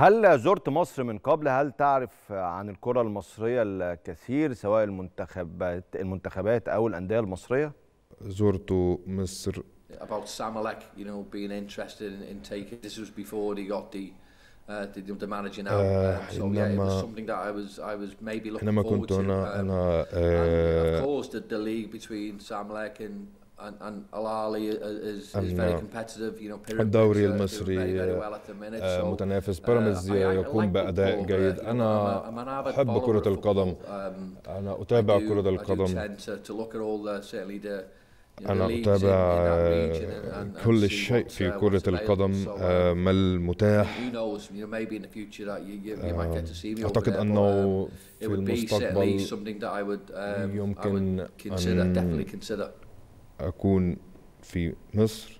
هل زرت مصر من قبل هل تعرف عن الكرة المصرية الكثير سواء المنتخبات المنتخبات أو الأندية المصرية؟ زرت مصر about Samalek, you know, being interested in, in taking. This was before he got the uh, the, the so yeah, it was something that I was maybe looking forward to. أنا أنا الدوري المصري متنافس بيراميدز يقوم بأداء جيد أنا أحب كرة القدم um, أنا أتابع كرة القدم أنا أتابع كل شيء في uh, كرة القدم ما المتاح آه، uh, أعتقد أنه um, في المستقبل um, يمكن أن أكون في مصر